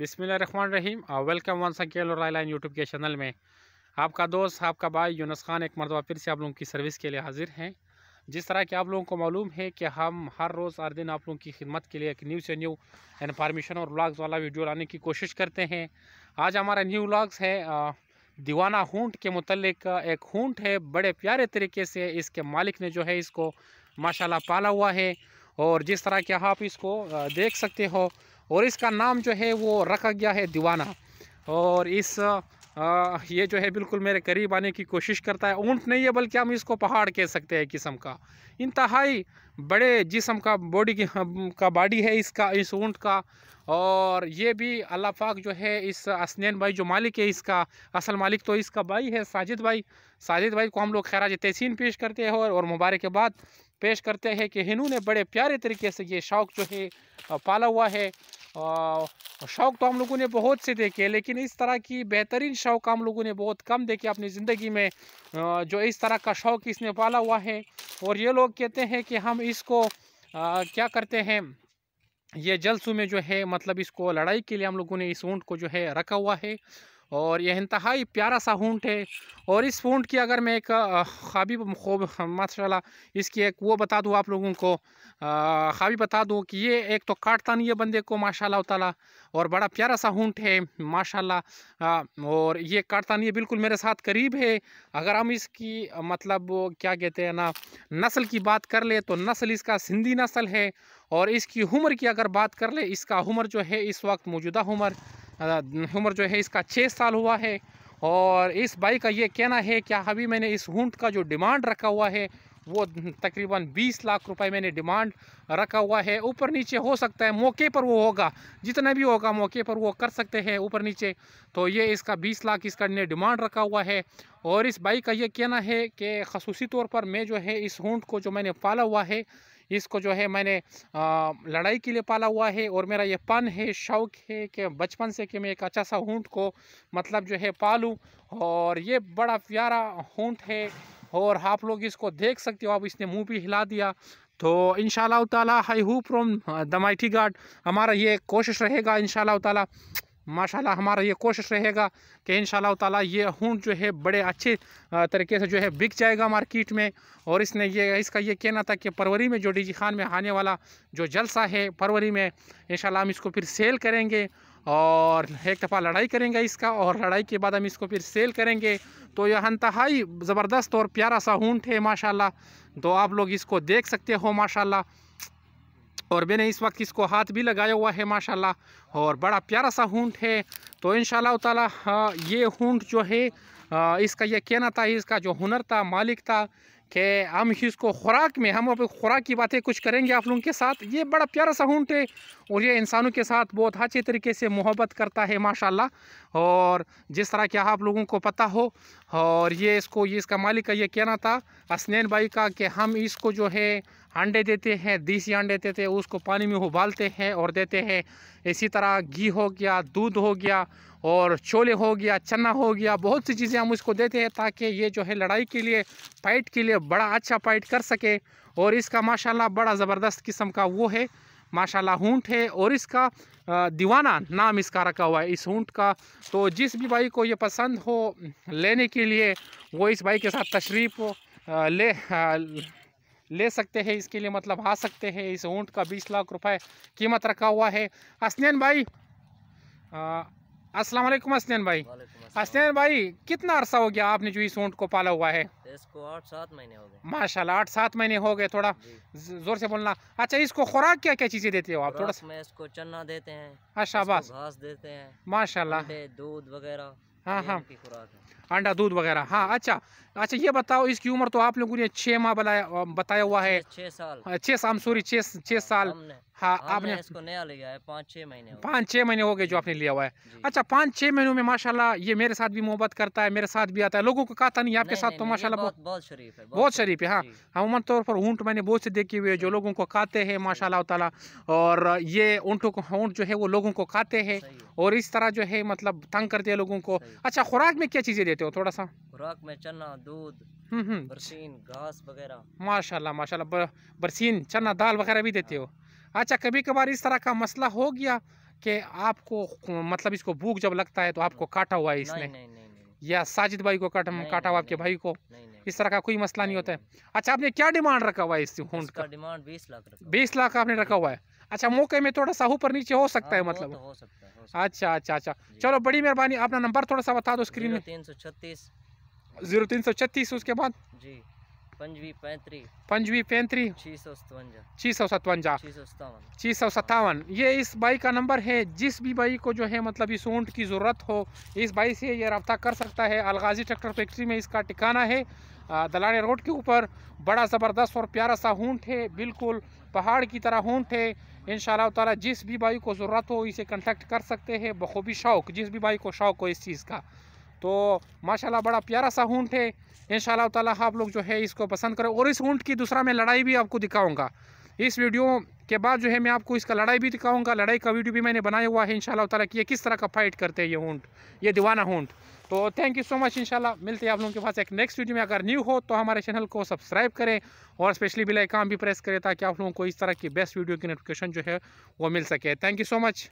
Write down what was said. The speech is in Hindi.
रहमान रहीम वेलकम वन सकेल और लाइन यूट्यूब के चैनल में आपका दोस्त आपका भाई यूनस खान एक मरतबा फिर से आप लोगों की सर्विस के लिए हाजिर हैं जिस तरह कि आप लोगों को मालूम है कि हम हर रोज़ हर दिन आप लोगों की खिदमत के लिए एक न्यू से न्यू इन्फॉर्मेशन और व्लाग्स वाला वीडियो लाने की कोशिश करते हैं आज हमारा न्यू व्लाग्स है दीवाना हूंट के मतलब एक हूंट है बड़े प्यारे तरीके से इसके मालिक ने जो है इसको माशाला पाला हुआ है और जिस तरह के आप इसको देख सकते हो और इसका नाम जो है वो रखा गया है दीवाना और इस आ, ये जो है बिल्कुल मेरे करीब आने की कोशिश करता है ऊँट नहीं है बल्कि हम इसको पहाड़ कह सकते हैं किस्म का इंतहाई बड़े जिसम का बॉडी का बॉडी है इसका इस ऊँट का और ये भी अल्लाह पाक जो है इस असनैन भाई जो मालिक है इसका असल मालिक तो इसका भाई है साजिद भाई साजिद भाई को हम लोग खैराज तहसीन पेश करते हैं और, और मुबारकबाद पेश करते हैं कि ने बड़े प्यारे तरीके से ये शौक़ जो है पाला हुआ है शौक़ तो हम लोगों ने बहुत से देखे लेकिन इस तरह की बेहतरीन शौक़ हम लोगों ने बहुत कम देखे अपनी ज़िंदगी में जो इस तरह का शौक़ इसने पाला हुआ है और ये लोग कहते हैं कि हम इसको क्या करते हैं ये जलसू में जो है मतलब इसको लड़ाई के लिए हम लोगों ने इस ऊँट को जो है रखा हुआ है और यह इंतहाई प्यारा सा ऊँट है और इस ऊँट की अगर मैं एक खाबी खूब माशा इसकी एक वो बता दूँ आप लोगों को खाबी बता दूँ कि ये एक तो काटता नहीं है बंदे को माशा तला और बड़ा प्यारा सा ऊँट है माशा और ये काटता नहीं है बिल्कुल मेरे साथ करीब है अगर हम इसकी मतलब क्या कहते हैं ना नस्ल की बात कर ले तो नस्ल इसका सिंधी नस्ल है और इसकी उम्र की अगर बात कर ले इसका उम्र जो है इस वक्त मौजूदा उम्र उम्र जो है इसका छः साल हुआ है और इस बाइक का ये कहना है कि अभी मैंने इस हुट का जो डिमांड रखा हुआ है वो तकरीबन 20 लाख रुपए मैंने डिमांड रखा हुआ है ऊपर नीचे हो सकता है मौके पर वो होगा जितना भी होगा मौके पर वो कर सकते हैं ऊपर नीचे तो ये इसका 20 लाख इसका ने डिमांड रखा हुआ है और इस बाइक का ये कहना है कि खसूसी तौर पर मैं जो है इस हुट को जो मैंने पाला हुआ है इसको जो है मैंने लड़ाई के लिए पाला हुआ है और मेरा ये पन है शौक़ है कि बचपन से कि मैं एक अच्छा सा ऊँट को मतलब जो है पालूँ और ये बड़ा प्यारा ऊँट है और आप लोग इसको देख सकते हो आप इसने मुंह भी हिला दिया तो इन ताला तई हु फ्रॉम द माइटी गार्ड हमारा ये कोशिश रहेगा इन ताला माशाला हमारा ये कोशिश रहेगा कि इन ताला ये हूँ जो है बड़े अच्छे तरीके से जो है बिक जाएगा मार्केट में और इसने ये इसका ये कहना था कि फरवरी में जो डी खान में आने वाला जो जलसा है फरवरी में इन हम इसको फिर सेल करेंगे और एक दफ़ा लड़ाई करेंगे इसका और लड़ाई के बाद हम इसको फिर सेल करेंगे तो यह अनतहाई ज़बरदस्त और प्यारा सा ऊँट है माशाला तो आप लोग इसको देख सकते हो माशाला और मैंने इस वक्त इसको हाथ भी लगाया हुआ है माशाल्लाह और बड़ा प्यारा सा हूंट है तो इन ताला हाँ, ये ऊँट जो है हाँ, इसका ये कहना था इसका जो हुनर था मालिक था कि हम इसको खुराक में हम अपनी खुराक की बातें कुछ करेंगे आप लोगों के साथ ये बड़ा प्यारा सा ऊँट है और ये इंसानों के साथ बहुत अच्छे तरीके से मोहब्बत करता है माशाल्लाह और जिस तरह क्या आप लोगों को पता हो और ये इसको ये इसका मालिक का ये कहना था असनैन भाई का कि हम इसको जो है अंडे देते हैं देसी अंडे देते हैं उसको पानी में उबालते हैं और देते हैं इसी तरह घी हो गया दूध हो गया और छोले हो गया चना हो गया बहुत सी चीज़ें हम उसको देते हैं ताकि ये जो है लड़ाई के लिए फाइट के लिए बड़ा अच्छा फाइट कर सके और इसका माशाल्लाह बड़ा ज़बरदस्त किस्म का वो है माशाल्लाह ऊँट है और इसका दीवाना नाम इसका रखा हुआ है इस ऊँट का तो जिस भी भाई को ये पसंद हो लेने के लिए वो इस भाई के साथ तशरीफ़ ले ले सकते हैं इसके लिए मतलब आ सकते हैं इस ऊँट का बीस लाख रुपए कीमत रखा हुआ है हसनैन भाई आ, असलम हसनैन भाई हसनैन भाई कितना अरसा हो गया आपने जो इस ऊँट को पाला हुआ है इसको आठ सात महीने हो गए माशाल्लाह आठ सात महीने हो गए थोड़ा जोर से बोलना अच्छा इसको खुराक क्या क्या चीज़ें देते हो आप थोड़ा सा मैं इसको चना देते हैं अच्छा घास देते हैं माशाल्लाह दूध वगैरह हाँ हाँ अंडा दूध वगैरह हाँ अच्छा अच्छा ये बताओ इसकी उम्र तो आप लोगों ने छह माह बताया हुआ है छह साल छह साल सॉरी हाँ, साल हाँ, हाँ आपने इसको नया लिया है पाँच छह महीने पाँच छः महीने हो गए जो आपने लिया हुआ है अच्छा पाँच छह महीनों में माशाल्लाह ये मेरे साथ भी मोहब्बत करता है मेरे साथ भी आता है लोगों को कहता नहीं आपके साथ तो माशाल्लाह बहुत, बहुत शरीफ है बहुत शरीफ है हाँ अमूमन तौर पर ऊँट मैंने बहुत से देखे हुए जो लोगों को खाते हैं माशा तला और ये ऊँटों को ऊँट जो है वो लोगों को खाते है और इस तरह जो है मतलब तंग करते हैं लोगों को अच्छा खुराक में क्या चीज़ें देते देते हो थोड़ा सा खुराक में चना दूध हम्म, हम्म। बरसीन घास वगैरह माशाल्लाह माशाल्लाह बरसीन चना दाल वगैरह भी देते हो हाँ। अच्छा कभी कभार इस तरह का मसला हो गया कि आपको मतलब इसको भूख जब लगता है तो आपको काटा हुआ है इसने या साजिद भाई को काटा काटा हुआ आपके भाई को इस तरह का कोई मसला नहीं होता है अच्छा आपने क्या डिमांड रखा हुआ है इस होंड डिमांड बीस लाख बीस लाख आपने रखा हुआ है अच्छा मौके में थोड़ा सा ऊपर नीचे हाँ, मतलब? हो सकता है मतलब अच्छा अच्छा अच्छा चलो बड़ी मेहरबानी अपना नंबर थोड़ा सा बता दो स्क्रीन में तीन सौ छत्तीस जीरो तीन सौ छत्तीस उसके बाद जी पंजवी पैंतरी छी सौ सतवंजा छी सौ सतावन सौ सत्तावन ये इस बाई का नंबर है जिस भी बाई को जो है मतलब इस ऊँट की ज़रूरत हो इस बाई से ये रब्ता कर सकता है अलगाजी ट्रैक्टर फैक्ट्री में इसका ठिकाना है दलाने रोड के ऊपर बड़ा ज़बरदस्त और प्यारा सा ऊँट है बिल्कुल पहाड़ की तरह ऊँट है इन तला जिस भी बाई को ज़रूरत हो इसे कंटेक्ट कर सकते हैं बखूबी शौक जिस भी बाई को शौक हो इस चीज़ का तो माशाल्लाह बड़ा प्यारा सा ऊँट है इन ताला आप लोग जो है इसको पसंद करें और इस ऊँट की दूसरा मैं लड़ाई भी आपको दिखाऊँगा इस वीडियो के बाद जो है मैं आपको इसका लड़ाई भी दिखाऊंगा लड़ाई का वीडियो भी मैंने बनाया हुआ है इंशाल्लाह ताला कि ये किस तरह का फाइट करते हैं ये ऊँट ये दीवाना ऊँट तो थैंक यू सो मच शाला मिलते हैं आप लोगों के पास एक नेक्स्ट वीडियो में अगर न्यू हो तो हमारे चैनल को सब्सक्राइब करें और स्पेशली बिलाई काम भी प्रेस करें ताकि आप लोगों को इस तरह की बेस्ट वीडियो की नोटिफिकेशन जो है वो मिल सके थैंक यू सो मच